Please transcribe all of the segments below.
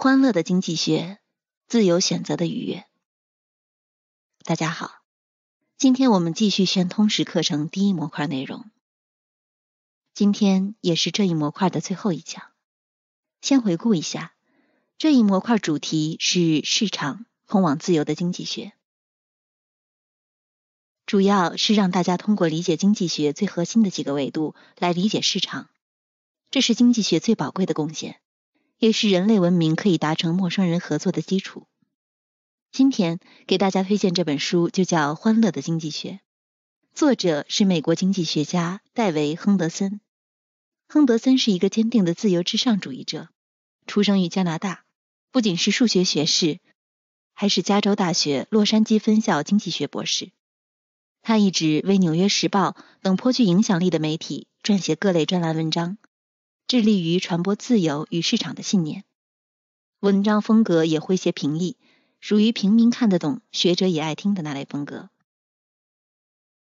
《欢乐的经济学：自由选择的愉悦》。大家好，今天我们继续学通识课程第一模块内容。今天也是这一模块的最后一讲。先回顾一下，这一模块主题是市场通往自由的经济学，主要是让大家通过理解经济学最核心的几个维度来理解市场，这是经济学最宝贵的贡献。也是人类文明可以达成陌生人合作的基础。今天给大家推荐这本书，就叫《欢乐的经济学》，作者是美国经济学家戴维·亨德森。亨德森是一个坚定的自由至上主义者，出生于加拿大，不仅是数学学士，还是加州大学洛杉矶分校经济学博士。他一直为《纽约时报》等颇具影响力的媒体撰写各类专栏文章。致力于传播自由与市场的信念，文章风格也诙谐平易，属于平民看得懂、学者也爱听的那类风格。《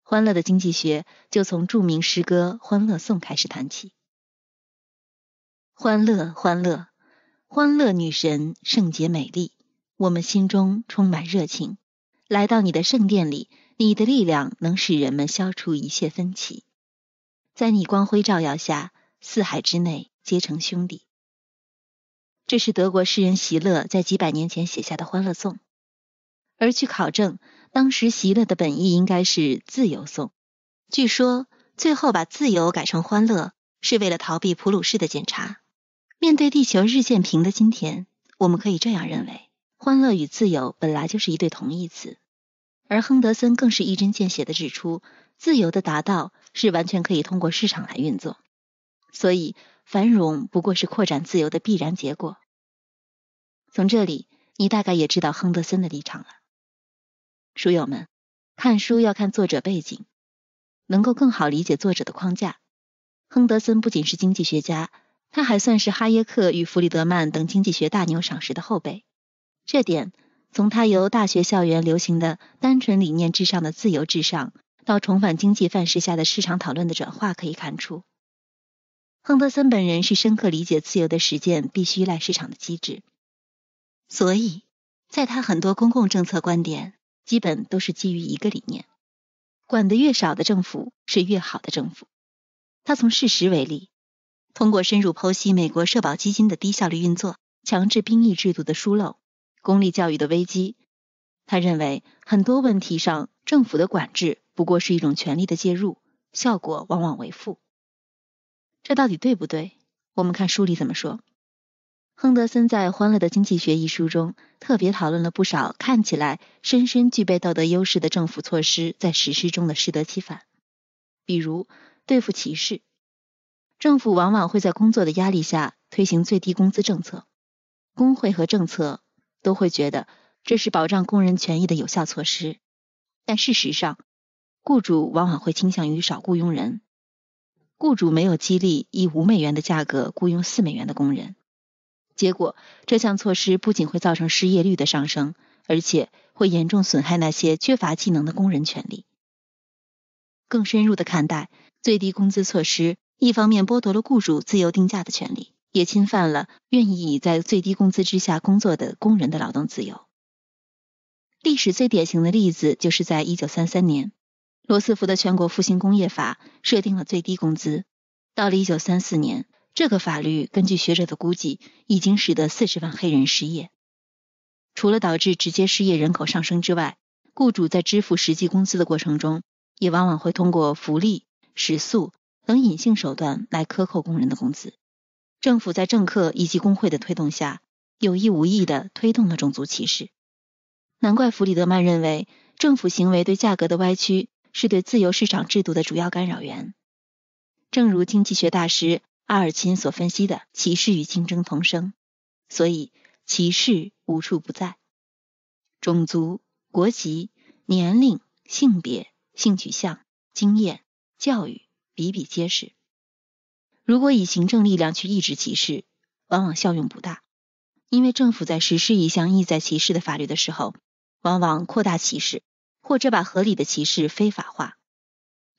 欢乐的经济学》就从著名诗歌《欢乐颂》开始谈起：“欢乐，欢乐，欢乐女神，圣洁美丽，我们心中充满热情，来到你的圣殿里，你的力量能使人们消除一切分歧，在你光辉照耀下。”四海之内皆成兄弟，这是德国诗人席勒在几百年前写下的《欢乐颂》。而据考证，当时席勒的本意应该是“自由颂”。据说最后把“自由”改成“欢乐”，是为了逃避普鲁士的检查。面对地球日渐平的今天，我们可以这样认为：欢乐与自由本来就是一对同义词。而亨德森更是一针见血的指出，自由的达到是完全可以通过市场来运作。所以，繁荣不过是扩展自由的必然结果。从这里，你大概也知道亨德森的立场了。书友们，看书要看作者背景，能够更好理解作者的框架。亨德森不仅是经济学家，他还算是哈耶克与弗里德曼等经济学大牛赏识的后辈。这点从他由大学校园流行的“单纯理念至上”的自由至上，到重返经济范式下的市场讨论的转化可以看出。亨德森本人是深刻理解自由的实践必须依赖市场的机制，所以在他很多公共政策观点，基本都是基于一个理念：管的越少的政府是越好的政府。他从事实为例，通过深入剖析美国社保基金的低效率运作、强制兵役制度的疏漏、公立教育的危机，他认为很多问题上政府的管制不过是一种权力的介入，效果往往为负。这到底对不对？我们看书里怎么说。亨德森在《欢乐的经济学》一书中特别讨论了不少看起来深深具备道德优势的政府措施在实施中的适得其反。比如对付歧视，政府往往会在工作的压力下推行最低工资政策，工会和政策都会觉得这是保障工人权益的有效措施，但事实上，雇主往往会倾向于少雇佣人。雇主没有激励以五美元的价格雇佣四美元的工人，结果这项措施不仅会造成失业率的上升，而且会严重损害那些缺乏技能的工人权利。更深入的看待最低工资措施，一方面剥夺了雇主自由定价的权利，也侵犯了愿意在最低工资之下工作的工人的劳动自由。历史最典型的例子就是在一九三三年。罗斯福的《全国复兴工业法》设定了最低工资，到了一九三四年，这个法律根据学者的估计，已经使得四十万黑人失业。除了导致直接失业人口上升之外，雇主在支付实际工资的过程中，也往往会通过福利、食宿等隐性手段来克扣工人的工资。政府在政客以及工会的推动下，有意无意的推动了种族歧视。难怪弗里德曼认为，政府行为对价格的歪曲。是对自由市场制度的主要干扰源。正如经济学大师阿尔钦所分析的，歧视与竞争同生，所以歧视无处不在。种族、国籍、年龄、性别、性取向、经验、教育，比比皆是。如果以行政力量去抑制歧视，往往效用不大，因为政府在实施一项意在歧视的法律的时候，往往扩大歧视。或这把合理的歧视非法化，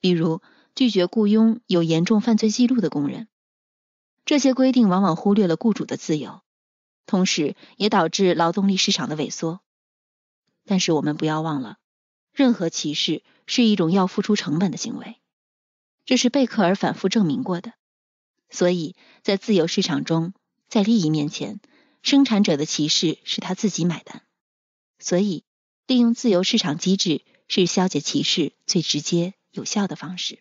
比如拒绝雇佣有严重犯罪记录的工人，这些规定往往忽略了雇主的自由，同时也导致劳动力市场的萎缩。但是我们不要忘了，任何歧视是一种要付出成本的行为，这是贝克尔反复证明过的。所以在自由市场中，在利益面前，生产者的歧视是他自己买单。所以。利用自由市场机制是消解歧视最直接、有效的方式。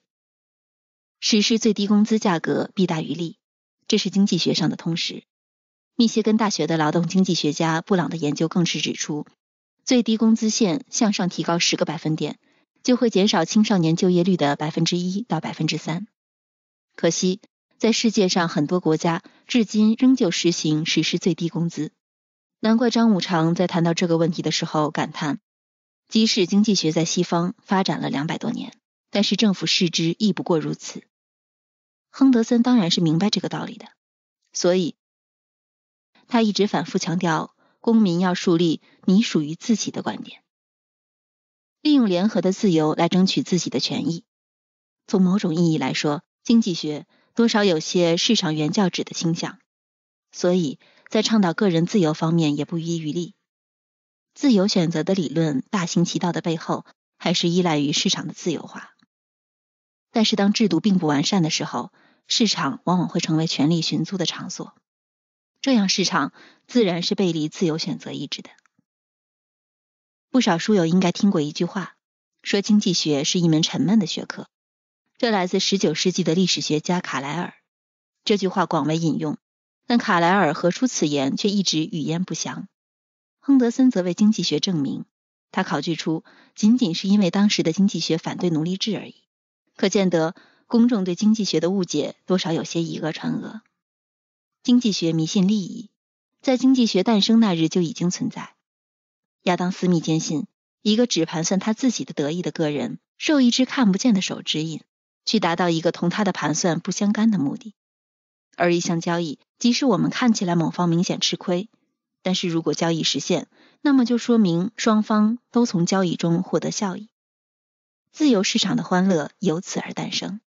实施最低工资价格弊大于利，这是经济学上的通识。密歇根大学的劳动经济学家布朗的研究更是指出，最低工资线向上提高十个百分点，就会减少青少年就业率的百分之一到百分之三。可惜，在世界上很多国家至今仍旧实行实施最低工资。难怪张五常在谈到这个问题的时候感叹：“即使经济学在西方发展了两百多年，但是政府视之亦不过如此。”亨德森当然是明白这个道理的，所以他一直反复强调公民要树立“你属于自己的”观点，利用联合的自由来争取自己的权益。从某种意义来说，经济学多少有些市场原教旨的倾向，所以。在倡导个人自由方面也不遗余力。自由选择的理论大行其道的背后，还是依赖于市场的自由化。但是，当制度并不完善的时候，市场往往会成为权力寻租的场所，这样市场自然是背离自由选择意志的。不少书友应该听过一句话，说经济学是一门沉闷的学科，这来自十九世纪的历史学家卡莱尔。这句话广为引用。但卡莱尔何出此言，却一直语焉不详。亨德森则为经济学证明，他考据出，仅仅是因为当时的经济学反对奴隶制而已。可见得公众对经济学的误解，多少有些以讹传讹。经济学迷信利益，在经济学诞生那日就已经存在。亚当斯密坚信，一个只盘算他自己的得意的个人，受一只看不见的手指引，去达到一个同他的盘算不相干的目的。而一项交易，即使我们看起来某方明显吃亏，但是如果交易实现，那么就说明双方都从交易中获得效益。自由市场的欢乐由此而诞生。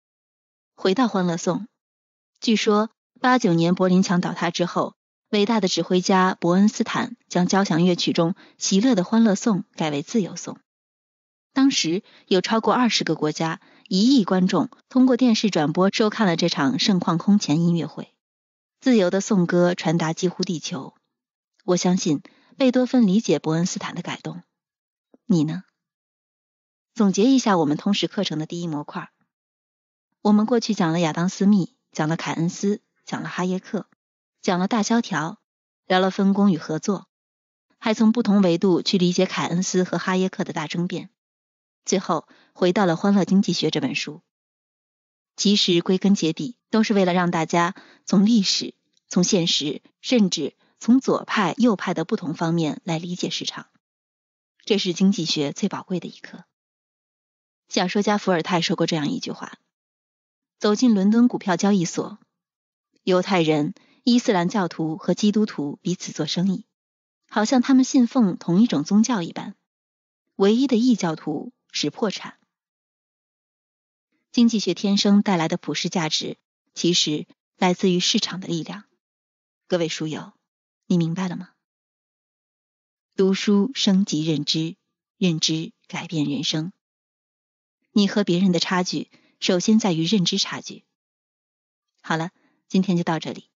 回到《欢乐颂》，据说八九年柏林墙倒塌之后，伟大的指挥家伯恩斯坦将交响乐曲中席勒的《欢乐颂》改为《自由颂》。当时有超过二十个国家。一亿观众通过电视转播收看了这场盛况空前音乐会，自由的颂歌传达几乎地球。我相信贝多芬理解伯恩斯坦的改动。你呢？总结一下我们通识课程的第一模块。我们过去讲了亚当斯密，讲了凯恩斯，讲了哈耶克，讲了大萧条，聊了分工与合作，还从不同维度去理解凯恩斯和哈耶克的大争辩。最后回到了《欢乐经济学》这本书，其实归根结底都是为了让大家从历史、从现实，甚至从左派、右派的不同方面来理解市场。这是经济学最宝贵的一课。小说家伏尔泰说过这样一句话：“走进伦敦股票交易所，犹太人、伊斯兰教徒和基督徒彼此做生意，好像他们信奉同一种宗教一般。唯一的异教徒。”使破产。经济学天生带来的普世价值，其实来自于市场的力量。各位书友，你明白了吗？读书升级认知，认知改变人生。你和别人的差距，首先在于认知差距。好了，今天就到这里。